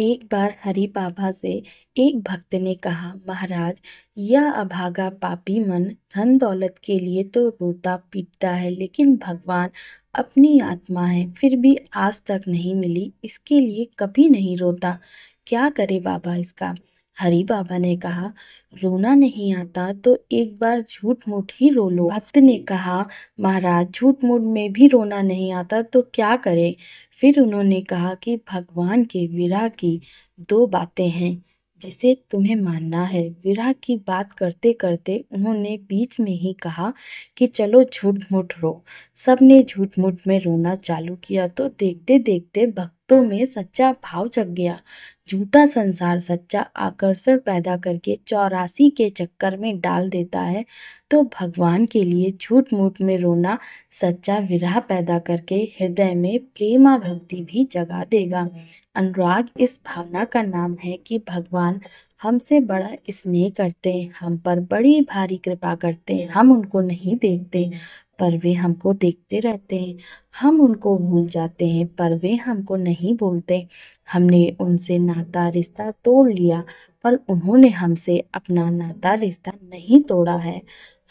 एक बार हरि बाबा से एक भक्त ने कहा महाराज यह अभागा पापी मन धन दौलत के लिए तो रोता पीटता है लेकिन भगवान अपनी आत्मा है फिर भी आज तक नहीं मिली इसके लिए कभी नहीं रोता क्या करे बाबा इसका हरी बाबा ने कहा रोना नहीं आता तो एक बार झूठ मूठ ही रो लो भक्त ने कहा महाराज झूठ मूठ में भी रोना नहीं आता तो क्या करें फिर उन्होंने कहा कि भगवान के विरह की दो बातें हैं जिसे तुम्हें मानना है विरह की बात करते करते उन्होंने बीच में ही कहा कि चलो झूठ मूठ रो सब ने झूठ मूठ में रोना चालू किया तो देखते देखते भक्त भक्तों में सच्चा भाव जग गया झूठा संसार सच्चा आकर्षण पैदा करके चौरासी के चक्कर में डाल देता है तो भगवान के लिए झूठ मूठ में रोना सच्चा विरह पैदा करके हृदय में प्रेमा भक्ति भी जगा देगा अनुराग इस भावना का नाम है कि भगवान हमसे बड़ा स्नेह करते हैं हम पर बड़ी भारी कृपा करते हैं हम उनको नहीं देखते पर वे हमको देखते रहते हैं हम उनको भूल जाते हैं पर वे हमको नहीं भूलते हमने उनसे नाता रिश्ता तोड़ लिया पर उन्होंने हमसे अपना नाता रिश्ता नहीं तोड़ा है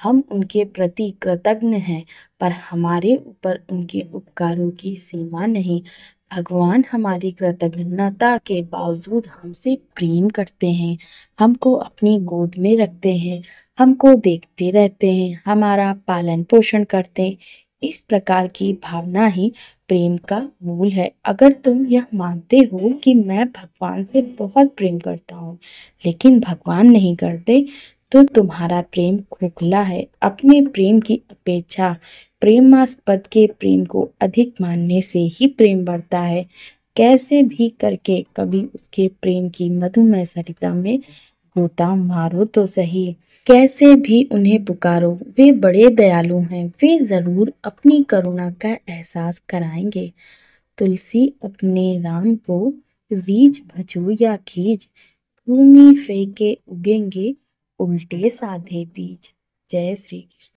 हम उनके प्रति कृतज्ञ हैं पर हमारे ऊपर उनके उपकारों की सीमा नहीं भगवान हमारी कृतज्ञता के बावजूद हमसे प्रेम करते हैं हमको अपनी गोद में रखते हैं हमको देखते रहते हैं हमारा पालन पोषण करते हैं इस प्रकार की भावना ही प्रेम का मूल है अगर तुम यह मानते हो कि मैं भगवान से बहुत प्रेम करता हूँ लेकिन भगवान नहीं करते तो तुम्हारा प्रेम खोखला है अपने प्रेम की अपेक्षा प्रेमास्पद के प्रेम को अधिक मानने से ही प्रेम बढ़ता है कैसे भी करके कभी उसके प्रेम की मधुमय सरिता में गोता मारो तो सही कैसे भी उन्हें पुकारो वे बड़े दयालु हैं वे जरूर अपनी करुणा का एहसास कराएंगे तुलसी अपने राम को रीज भजो या खींच भूमि फेंके उगेंगे उल्टे साधे बीज जय श्री कृष्ण